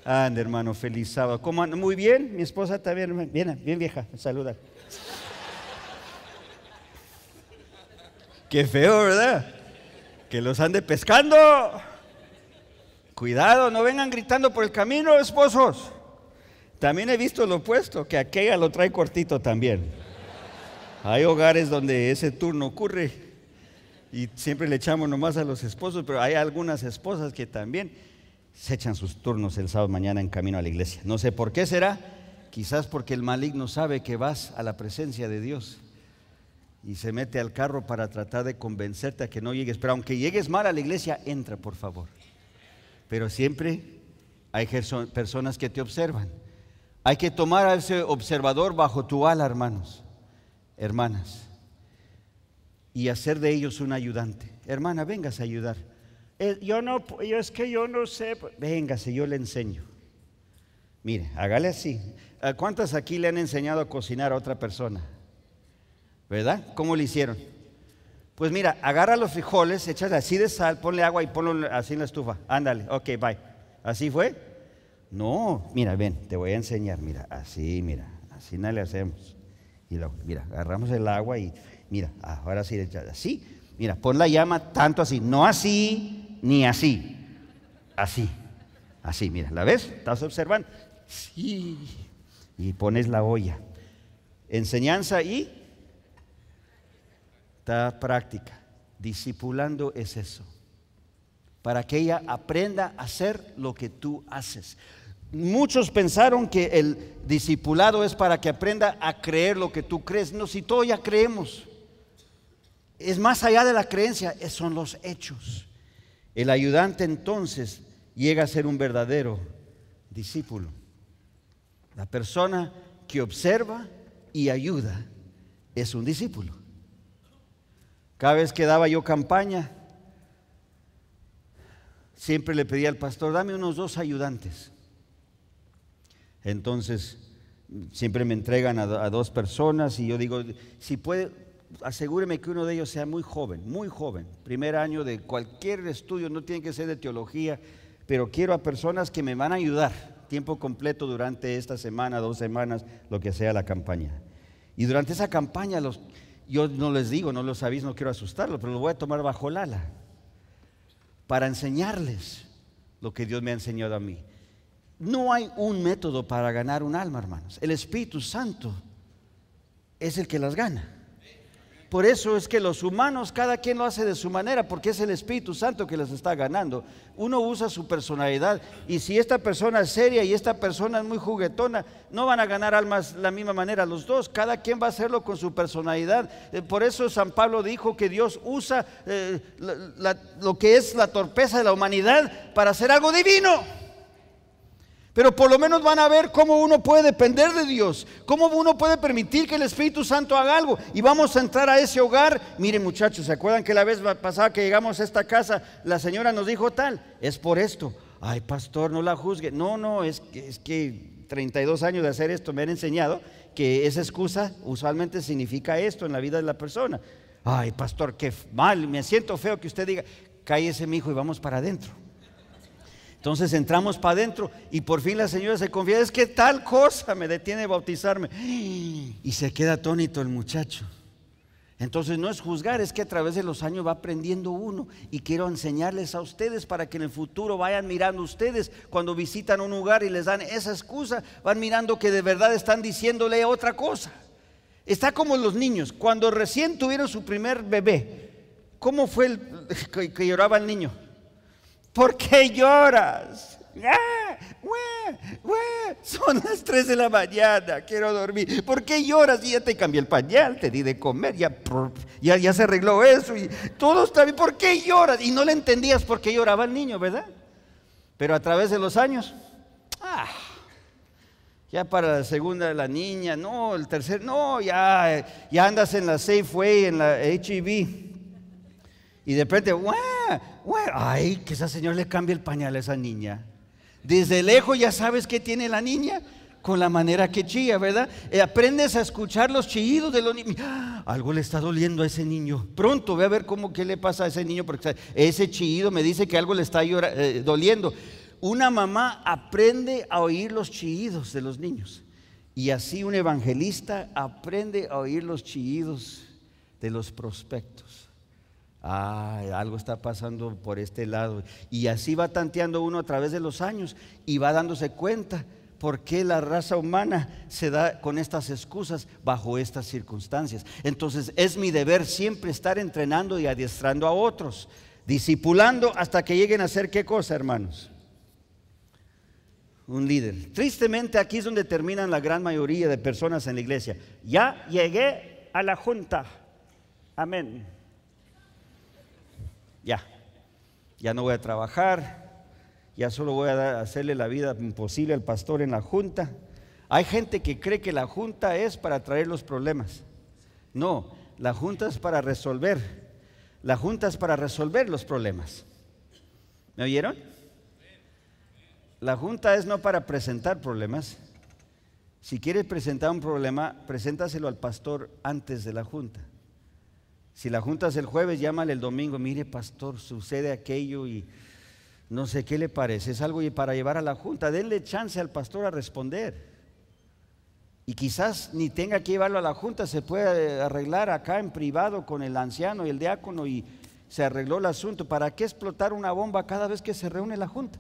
Anda hermano, feliz sábado. ¿Cómo anda? Muy bien, mi esposa también, bien, bien vieja, saluda. Qué feo, ¿verdad? Que los ande pescando. Cuidado, no vengan gritando por el camino, esposos. También he visto lo opuesto, que aquella lo trae cortito también. Hay hogares donde ese turno ocurre y siempre le echamos nomás a los esposos, pero hay algunas esposas que también se echan sus turnos el sábado mañana en camino a la iglesia. No sé por qué será, quizás porque el maligno sabe que vas a la presencia de Dios y se mete al carro para tratar de convencerte a que no llegues. Pero aunque llegues mal a la iglesia, entra por favor. Pero siempre hay personas que te observan hay que tomar a ese observador bajo tu ala, hermanos, hermanas, y hacer de ellos un ayudante. Hermana, vengas a ayudar. Eh, yo no, es que yo no sé. Pues. Véngase, yo le enseño. Mire, hágale así. ¿Cuántas aquí le han enseñado a cocinar a otra persona? ¿Verdad? ¿Cómo le hicieron? Pues mira, agarra los frijoles, échale así de sal, ponle agua y ponlo así en la estufa. Ándale, ok, bye. Así fue. No, mira, ven, te voy a enseñar. Mira, así, mira, así nada le hacemos. Y luego, mira, agarramos el agua y mira, ahora sí, así. Mira, pon la llama tanto así, no así ni así. Así, así, mira, ¿la ves? ¿Estás observando? Sí. Y pones la olla. Enseñanza y está práctica. Discipulando es eso para que ella aprenda a hacer lo que tú haces. Muchos pensaron que el discipulado es para que aprenda a creer lo que tú crees. No, si todos ya creemos. Es más allá de la creencia, son los hechos. El ayudante entonces llega a ser un verdadero discípulo. La persona que observa y ayuda es un discípulo. Cada vez que daba yo campaña, siempre le pedía al pastor, dame unos dos ayudantes. Entonces, siempre me entregan a, dos personas y yo digo, si puede, asegúreme que uno de ellos sea muy joven, muy joven, primer año de cualquier estudio, no tiene que ser de teología, pero quiero a personas que me van a ayudar tiempo completo durante esta semana, dos semanas, lo que sea la campaña. Y durante esa campaña, los, yo no les digo, no lo sabéis, no quiero asustarlos, pero los voy a tomar bajo el ala para enseñarles lo que Dios me ha enseñado a mí. No hay un método para ganar un alma, hermanos. El Espíritu Santo es el que las gana. Por eso es que los humanos, cada quien lo hace de su manera, porque es el Espíritu Santo que las está ganando. Uno usa su personalidad y si esta persona es seria y esta persona es muy juguetona, no van a ganar almas de la misma manera los dos. Cada quien va a hacerlo con su personalidad. Eh, por eso San Pablo dijo que Dios usa eh, lo que es la torpeza de la humanidad para hacer algo divino. Pero por lo menos van a ver cómo uno puede depender de Dios, cómo uno puede permitir que el Espíritu Santo haga algo. Y vamos a entrar a ese hogar. Miren muchachos, ¿se acuerdan que la vez pasada que llegamos a esta casa, la señora nos dijo tal? Es por esto. Ay, pastor, no la juzgue. No, no, es que, es que 32 años de hacer esto me han enseñado que esa excusa usualmente significa esto en la vida de la persona. Ay, pastor, qué mal, me siento feo que usted diga, cállese mi hijo y vamos para adentro. Entonces entramos para adentro y por fin la señora se confía, es que tal cosa me detiene bautizarme. Y se queda atónito el muchacho. Entonces no es juzgar, es que a través de los años va aprendiendo uno y quiero enseñarles a ustedes para que en el futuro vayan mirando ustedes cuando visitan un lugar y les dan esa excusa, van mirando que de verdad están diciéndole otra cosa. Está como los niños, cuando recién tuvieron su primer bebé, ¿cómo fue el, que lloraba el niño? ¿Por qué lloras? Ah, Son las 3 de la mañana, quiero dormir. ¿Por qué lloras? Y ya te cambié el pañal, te di de comer, ya, ya, se arregló eso y todo está bien. ¿Por qué lloras? Y no le entendías por qué lloraba el niño, ¿verdad? Pero a través de los años, ¡ah! ya para la segunda la niña, no, el tercer, no, ya, ya andas en la Safeway, en la HIV. E y de repente, ¡guau! ay, que esa señora le cambie el pañal a esa niña. Desde lejos ya sabes qué tiene la niña con la manera que chilla, ¿verdad? Eh, aprendes a escuchar los chillidos de los niños. ¡Ah! Algo le está doliendo a ese niño. Pronto, ve a ver cómo qué le pasa a ese niño, porque ese chillido me dice que algo le está eh, doliendo. Una mamá aprende a oír los chillidos de los niños. Y así un evangelista aprende a oír los chillidos de los prospectos. Ah, algo está pasando por este lado. Y así va tanteando uno a través de los años y va dándose cuenta por qué la raza humana se da con estas excusas bajo estas circunstancias. Entonces es mi deber siempre estar entrenando y adiestrando a otros, Disipulando hasta que lleguen a ser qué cosa, hermanos. Un líder. Tristemente aquí es donde terminan la gran mayoría de personas en la iglesia. Ya llegué a la junta. Amén. Ya, ya no voy a trabajar, ya solo voy a hacerle la vida imposible al pastor en la junta. Hay gente que cree que la junta es para traer los problemas. No, la junta es para resolver. La junta es para resolver los problemas. ¿Me oyeron? La junta es no para presentar problemas. Si quieres presentar un problema, preséntaselo al pastor antes de la junta. Si la junta es el jueves, llámale el domingo, mire pastor, sucede aquello y no sé qué le parece, es algo para llevar a la junta, denle chance al pastor a responder. Y quizás ni tenga que llevarlo a la junta, se puede eh, arreglar acá en privado con el anciano y el diácono y se arregló el asunto. ¿Para qué explotar una bomba cada vez que se reúne la junta?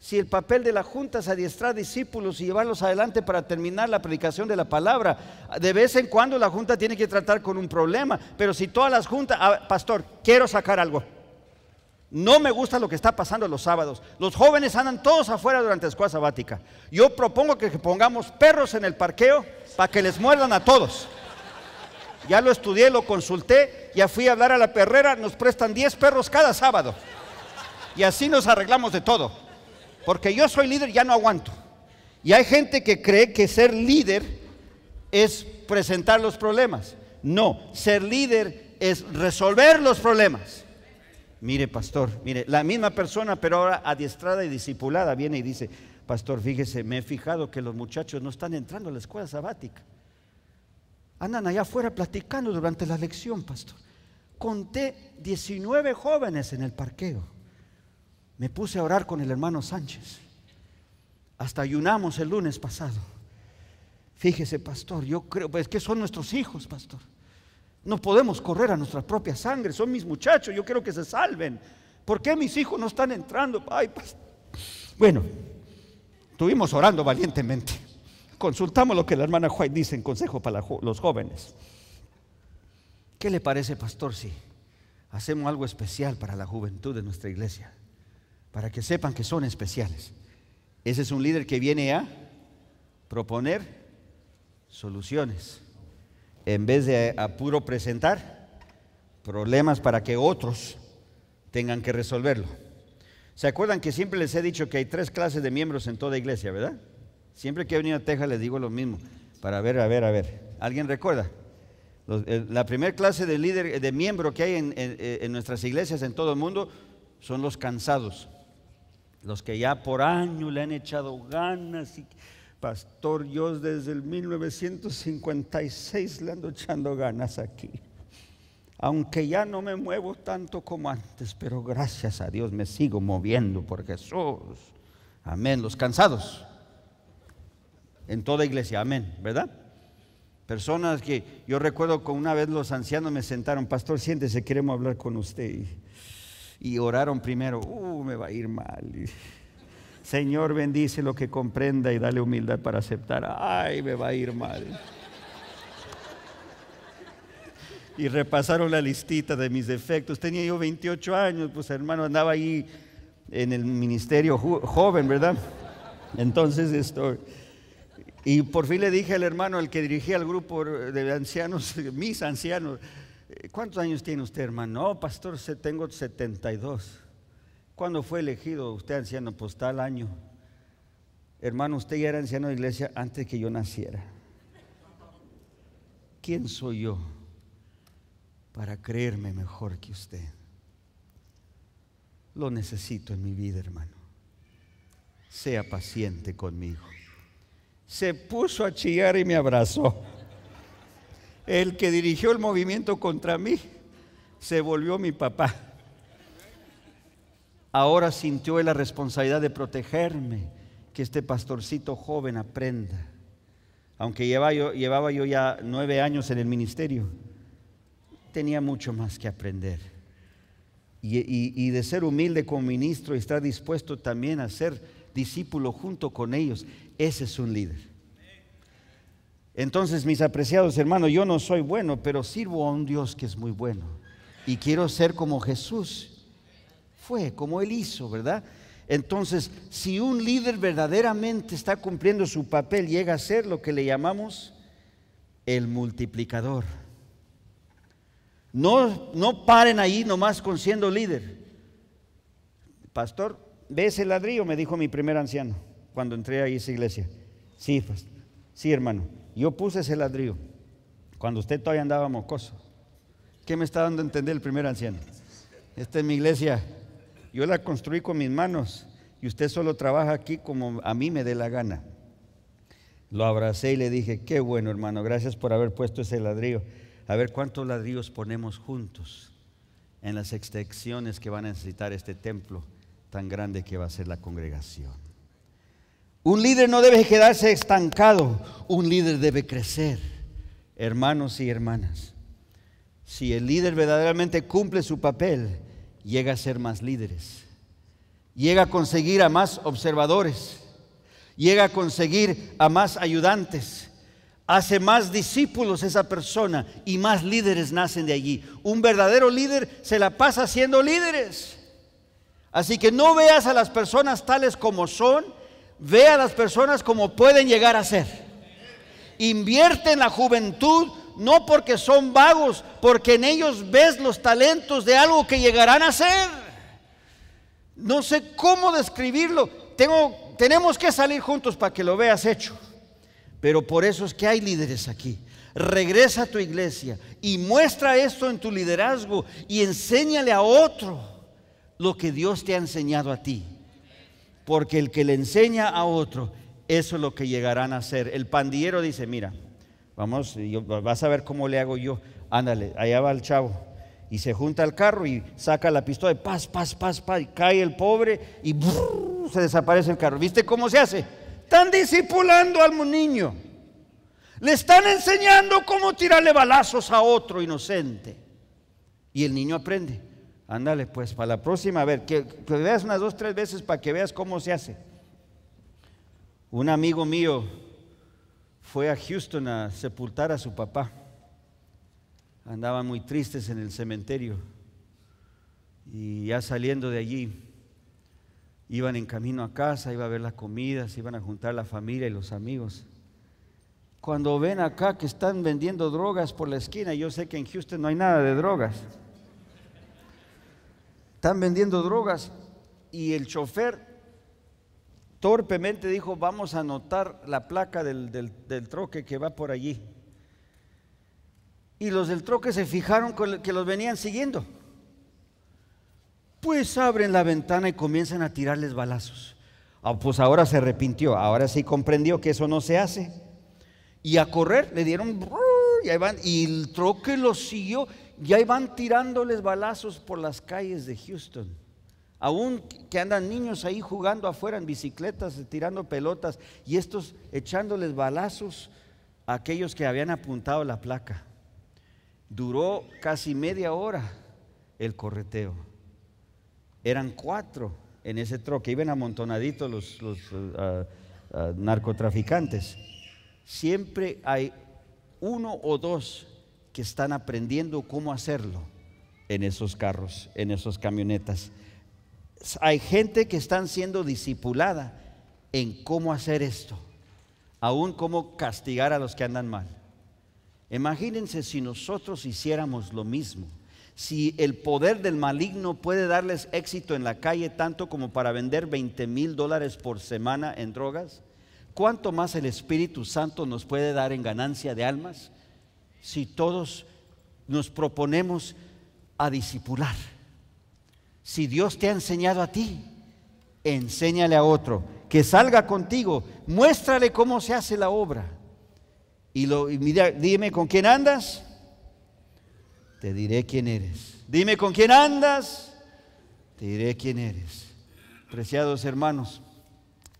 Si el papel de la Junta es adiestrar discípulos y llevarlos adelante para terminar la predicación de la palabra, de vez en cuando la Junta tiene que tratar con un problema, pero si todas las juntas, pastor, quiero sacar algo. No me gusta lo que está pasando los sábados. Los jóvenes andan todos afuera durante la escuela sabática. Yo propongo que pongamos perros en el parqueo para que les muerdan a todos. Ya lo estudié, lo consulté, ya fui a hablar a la perrera, nos prestan 10 perros cada sábado. Y así nos arreglamos de todo. Porque yo soy líder, ya no aguanto. Y hay gente que cree que ser líder es presentar los problemas. No, ser líder es resolver los problemas. Mire, pastor, mire, la misma persona, pero ahora adiestrada y discipulada, viene y dice, pastor, fíjese, me he fijado que los muchachos no están entrando a la escuela sabática. Andan allá afuera platicando durante la lección, pastor. Conté 19 jóvenes en el parqueo me puse a orar con el hermano Sánchez. Hasta ayunamos el lunes pasado. Fíjese, pastor, yo creo, pues que son nuestros hijos, pastor. No podemos correr a nuestra propia sangre, son mis muchachos, yo quiero que se salven. ¿Por qué mis hijos no están entrando? Ay, Bueno, estuvimos orando valientemente. Consultamos lo que la hermana White dice en consejo para los jóvenes. ¿Qué le parece, pastor, si hacemos algo especial para la juventud de nuestra iglesia? para que sepan que son especiales. Ese es un líder que viene a proponer soluciones, en vez de a puro presentar problemas para que otros tengan que resolverlo. ¿Se acuerdan que siempre les he dicho que hay tres clases de miembros en toda iglesia, verdad? Siempre que he venido a Texas les digo lo mismo, para ver, a ver, a ver. ¿Alguien recuerda? La primera clase de líder, de miembro que hay en, en nuestras iglesias en todo el mundo son los cansados. Los que ya por año le han echado ganas y pastor, yo desde el 1956 le ando echando ganas aquí. Aunque ya no me muevo tanto como antes, pero gracias a Dios me sigo moviendo por Jesús. Amén, los cansados. En toda iglesia, amén, ¿verdad? Personas que yo recuerdo que una vez los ancianos me sentaron, pastor, siéntese, queremos hablar con usted y oraron primero, uh, me va a ir mal. Señor, bendice lo que comprenda y dale humildad para aceptar. Ay, me va a ir mal. Y repasaron la listita de mis defectos. Tenía yo 28 años, pues hermano, andaba ahí en el ministerio joven, ¿verdad? Entonces esto... Y por fin le dije al hermano, al que dirigía el grupo de ancianos, mis ancianos, eh, ¿Cuántos años tiene usted, hermano? Oh pastor, tengo 72. ¿Cuándo fue elegido usted anciano? Pues año. Hermano, usted ya era anciano de iglesia antes que yo naciera. ¿Quién soy yo para creerme mejor que usted? Lo necesito en mi vida, hermano. Sea paciente conmigo. Se puso a chillar y me abrazó el que dirigió el movimiento contra mí se volvió mi papá. Ahora sintió la responsabilidad de protegerme, que este pastorcito joven aprenda. Aunque llevaba yo, ya nueve años en el ministerio, tenía mucho más que aprender. Y, y de ser humilde como ministro y estar dispuesto también a ser discípulo junto con ellos, ese es un líder. Entonces, mis apreciados hermanos, yo no soy bueno, pero sirvo a un Dios que es muy bueno. Y quiero ser como Jesús fue, como Él hizo, ¿verdad? Entonces, si un líder verdaderamente está cumpliendo su papel, llega a ser lo que le llamamos el multiplicador. No, no paren ahí nomás con siendo líder. Pastor, ¿ve ese ladrillo? Me dijo mi primer anciano cuando entré a esa iglesia. Sí, sí hermano. Yo puse ese ladrillo cuando usted todavía andaba mocoso. ¿Qué me está dando a entender el primer anciano? Esta es mi iglesia. Yo la construí con mis manos y usted solo trabaja aquí como a mí me dé la gana. Lo abracé y le dije, qué bueno hermano, gracias por haber puesto ese ladrillo. A ver cuántos ladrillos ponemos juntos en las excepciones que va a necesitar este templo tan grande que va a ser la congregación. Un líder no debe quedarse estancado, un líder debe crecer, hermanos y hermanas. Si el líder verdaderamente cumple su papel, llega a ser más líderes, llega a conseguir a más observadores, llega a conseguir a más ayudantes, hace más discípulos esa persona y más líderes nacen de allí. Un verdadero líder se la pasa siendo líderes. Así que no veas a las personas tales como son, Ve a las personas como pueden llegar a ser. Invierte en la juventud, no porque son vagos, porque en ellos ves los talentos de algo que llegarán a ser. No sé cómo describirlo. Tengo, tenemos que salir juntos para que lo veas hecho. Pero por eso es que hay líderes aquí. Regresa a tu iglesia y muestra esto en tu liderazgo y enséñale a otro lo que Dios te ha enseñado a ti porque el que le enseña a otro, eso es lo que llegarán a hacer. El pandillero dice, mira, vamos, vas a ver cómo le hago yo. Ándale, allá va el chavo. Y se junta al carro y saca la pistola y paz, paz, paz, paz. Y cae el pobre y se desaparece el carro. ¿Viste cómo se hace? Están discipulando al niño. Le están enseñando cómo tirarle balazos a otro inocente. Y el niño aprende. Ándale, pues, para la próxima, a ver, que, veas unas dos, tres veces para que veas cómo se hace. Un amigo mío fue a Houston a sepultar a su papá. Andaban muy tristes en el cementerio. Y ya saliendo de allí, iban en camino a casa, iba a ver las comidas, iban a juntar la familia y los amigos. Cuando ven acá que están vendiendo drogas por la esquina, yo sé que en Houston no hay nada de drogas están vendiendo drogas y el chofer torpemente dijo, vamos a anotar la placa del, del, troque que va por allí. Y los del troque se fijaron que los venían siguiendo. Pues abren la ventana y comienzan a tirarles balazos. Ah, pues ahora se arrepintió, ahora sí comprendió que eso no se hace. Y a correr le dieron, y ahí van, y el troque los siguió y ahí van tirándoles balazos por las calles de Houston. Aún que andan niños ahí jugando afuera en bicicletas, tirando pelotas, y estos echándoles balazos a aquellos que habían apuntado la placa. Duró casi media hora el correteo. Eran cuatro en ese troque, iban amontonaditos los, los eh, narcotraficantes. Siempre hay uno o dos que están aprendiendo cómo hacerlo en esos carros, en esos camionetas. Hay gente que están siendo discipulada en cómo hacer esto, aún cómo castigar a los que andan mal. Imagínense si nosotros hiciéramos lo mismo, si el poder del maligno puede darles éxito en la calle tanto como para vender 20 mil dólares por semana en drogas, ¿cuánto más el Espíritu Santo nos puede dar en ganancia de almas? si todos nos proponemos a disipular. Si Dios te ha enseñado a ti, enséñale a otro, que salga contigo, muéstrale cómo se hace la obra. Y, lo, dime con quién andas, te diré quién eres. Dime con quién andas, te diré quién eres. Preciados hermanos,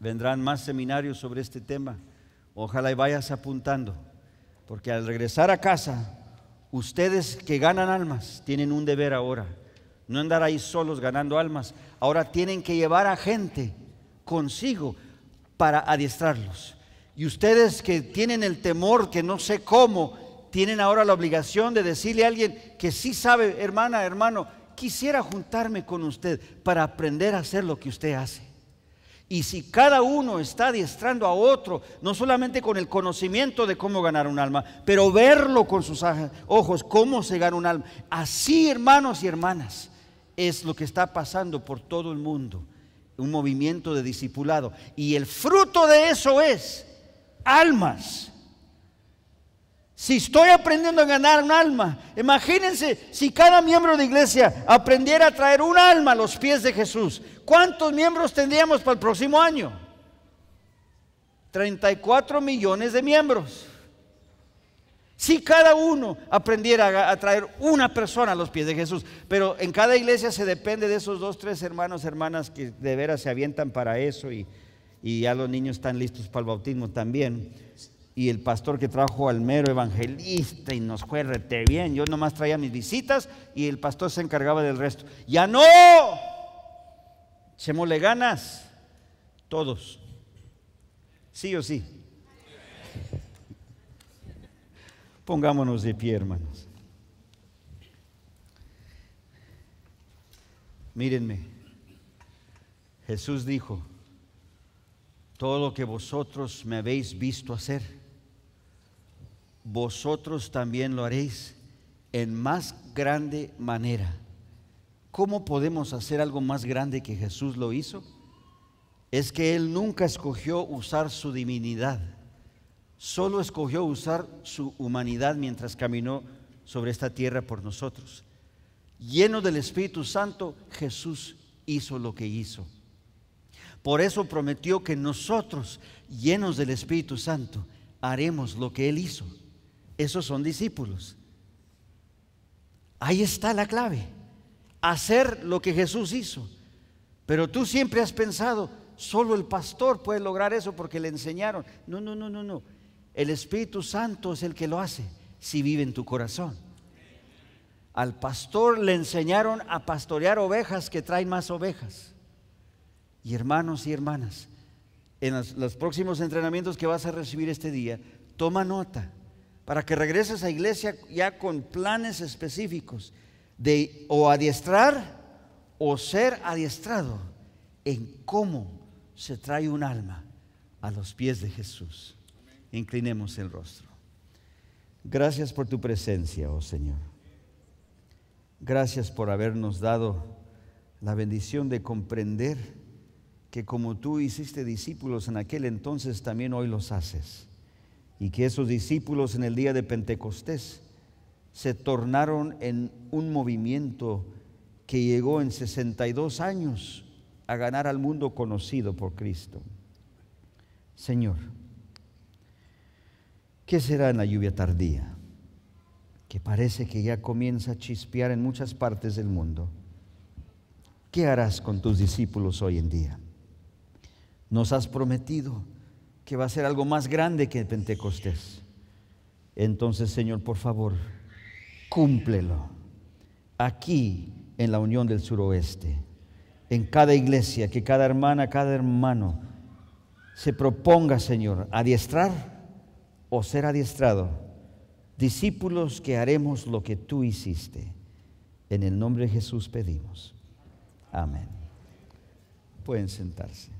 vendrán más seminarios sobre este tema. Ojalá y vayas apuntando. Porque al regresar a casa, ustedes que ganan almas tienen un deber ahora. No andar ahí solos ganando almas. Ahora tienen que llevar a gente consigo para adiestrarlos. Y ustedes que tienen el temor, que no sé cómo, tienen ahora la obligación de decirle a alguien que sí sabe, hermana, hermano, quisiera juntarme con usted para aprender a hacer lo que usted hace. Y si cada uno está adiestrando a otro, no solamente con el conocimiento de cómo ganar un alma, pero verlo con sus ojos, cómo se gana un alma. Así, hermanos y hermanas, es lo que está pasando por todo el mundo. Un movimiento de discipulado. Y el fruto de eso es almas si estoy aprendiendo a ganar un alma, imagínense si cada miembro de iglesia aprendiera a traer un alma a los pies de Jesús, ¿cuántos miembros tendríamos para el próximo año? 34 millones de miembros. Si cada uno aprendiera a, traer una persona a los pies de Jesús, pero en cada iglesia se depende de esos dos, tres hermanos, hermanas que de veras se avientan para eso y, y ya los niños están listos para el bautismo también y el pastor que trajo al mero evangelista y nos fue bien. Yo nomás traía mis visitas y el pastor se encargaba del resto. ¡Ya no! le ganas, todos. Sí o sí. Pongámonos de pie, hermanos. Mírenme, Jesús dijo, todo lo que vosotros me habéis visto hacer, vosotros también lo haréis en más grande manera. ¿Cómo podemos hacer algo más grande que Jesús lo hizo? Es que Él nunca escogió usar su divinidad, solo escogió usar su humanidad mientras caminó sobre esta tierra por nosotros. Lleno del Espíritu Santo, Jesús hizo lo que hizo. Por eso prometió que nosotros, llenos del Espíritu Santo, haremos lo que Él hizo. Esos son discípulos. Ahí está la clave. Hacer lo que Jesús hizo. Pero tú siempre has pensado, solo el pastor puede lograr eso porque le enseñaron. No, no, no, no, no. El Espíritu Santo es el que lo hace si vive en tu corazón. Al pastor le enseñaron a pastorear ovejas que traen más ovejas. Y hermanos y hermanas, en los, los próximos entrenamientos que vas a recibir este día, toma nota para que regreses a iglesia ya con planes específicos de o adiestrar o ser adiestrado en cómo se trae un alma a los pies de Jesús. Inclinemos el rostro. Gracias por tu presencia, oh Señor. Gracias por habernos dado la bendición de comprender que como tú hiciste discípulos en aquel entonces, también hoy los haces y que esos discípulos en el día de Pentecostés se tornaron en un movimiento que llegó en 62 años a ganar al mundo conocido por Cristo. Señor, ¿qué será en la lluvia tardía? Que parece que ya comienza a chispear en muchas partes del mundo. ¿Qué harás con tus discípulos hoy en día? Nos has prometido que va a ser algo más grande que Pentecostés. Entonces, Señor, por favor, cúmplelo aquí en la Unión del Suroeste, en cada iglesia, que cada hermana, cada hermano se proponga, Señor, adiestrar o ser adiestrado, discípulos que haremos lo que tú hiciste. En el nombre de Jesús pedimos. Amén. Pueden sentarse.